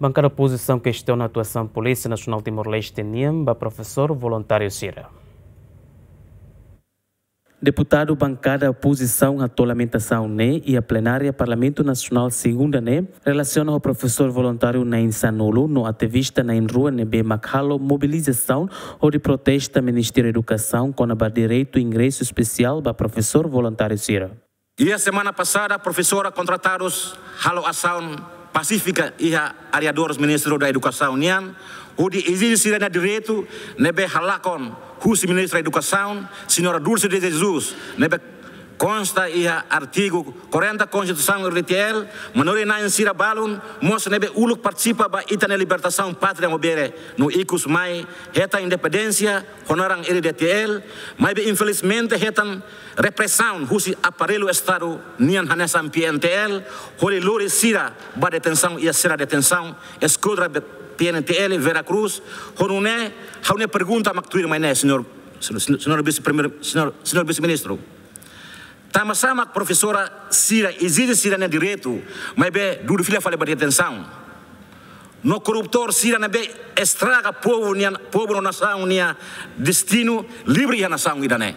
Bancar a posição a atuação Polícia Nacional Timor-Leste, Niamba, professor voluntário Cira. Deputado bancada oposição à tolamentação NE né, e a plenária Parlamento Nacional segunda NE né, relaciona ao professor voluntário na Insanolo no ativista na rua NB Makhalo mobilização ou de protesta Ministério da Educação com a direito ingresso especial para professor voluntário Cira. E a semana passada a professora contratados Halo Ação Pacífica e a areadores ministro da Educação União, onde exige na direito, nebe halakon, husi ministro da Educação, senhora Dulce de Jesus, nebe consta ia artigo 40 Constituição RTL menore na ensira balun, mostra nebe uluk participa ba ita na libertação pátria obere, no icus mai, reta independência, RTL mai be infelizmente hetan repressão, husi aparelho Estado, nian hanesan PNTL, holi luri sira ba detenção ia sira detenção, escudra PNTL, Veracruz, honune, haune pergunta mactuir mainé, senhor, senhor, senhor vice-primeiro, senhor, senhor vice-ministro. Tama tá, sama professora Sira, exige Sira na direito, mas bem, duro Filha fala para atenção. No corruptor Sira na bem, estraga povo, nia, povo na nação, nia, destino, livre a nação, idané.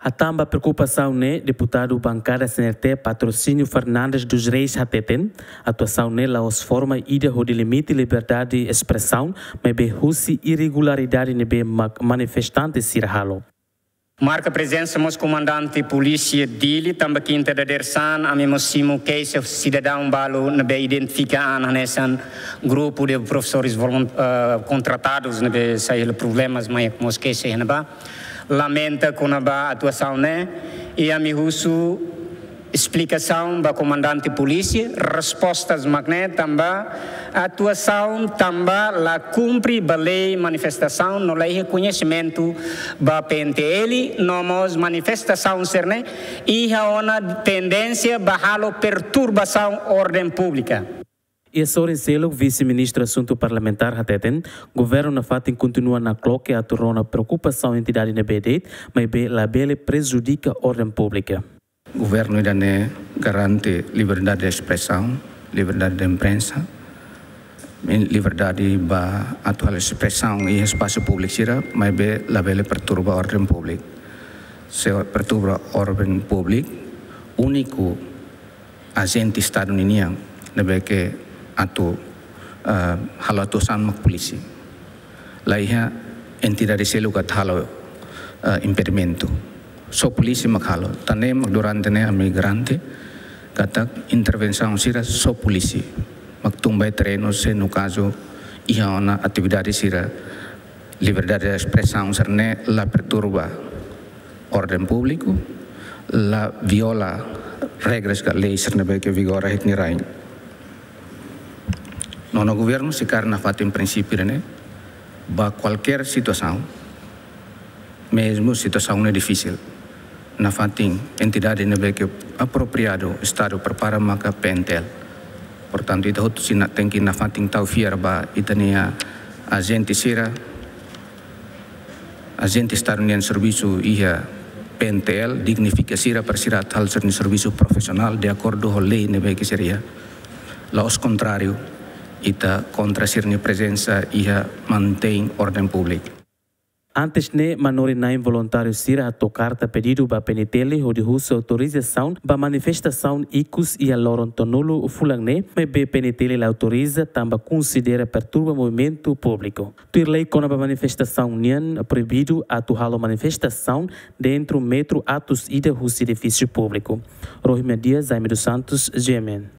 A tamba preocupação né, deputado bancada SNRT Patrocínio Fernandes dos Reis Hateten, atuação nela né? os forma ida de limite liberdade de expressão, mas bem irregularidade ne né? bem manifestante Sirhalo. Marca presença mos comandante polícia Dili, também quinta da Dersan, a mesmo simo que esse cidadão balo na be identifica an hanesan grupo de professores uh, contratados na be sair problemas mai é mos case na ba. Lamenta com a atuação né e a mi husu explicação da comandante de polícia, respostas magné também, atuação também la cumpre a lei manifestação, no lei reconhecimento da PNTL, nomos manifestação né, e a tendência barralo perturbação ordem pública. E sobre selo, vice-ministro assunto parlamentar Hateten, governo na fatin continua na cloque a torna preocupação entidade na BD, mas a bele prejudica a ordem pública. governo iraniano garante liberdade de expressão, liberdade de imprensa, liberdade ba atual expressão e espaço público sira, mas be la perturba a ordem pública. Se perturba a ordem pública, único agente estadunidense debe que atu uh, eh, halatusan mak polisi. Laiha entidade selukat halau uh, eh, impedimento. Sopulisi makhalo. tanem durante ne migrante, katak intervenção sira sopulisi, maktumbai terreno se no caso ia una atividade sira liberdade de expressão serne la perturba ordem publiku la viola regras ga lei serne beke vigora hitni nirain. Nono governo se karna fato em princípio ba qualquer situação, mesmo situação é difícil nafating entidade nebeque apropriado estado prepara maka pentel. Portanto, ita hotu sina tenki nafating tau fiar ba itania agente sira agente estarunian serviço ia pentel dignifica sira per sira tal ser profesional de acordo ho lei nebeque seria. Laos contrario, ita contra sirni ia mantém orden publik. Antes ne manori naim voluntários ir a carta pedido ba penitele o de russo autorização ba manifestação icus e a loron tonulo fulang ne me be penitele la autoriza tamba considera perturba movimento público. lei kona ba manifestação nian proibido a manifestação dentro metro atos e de russo edifício público. Rohima Dias, Aime dos Santos, GMN.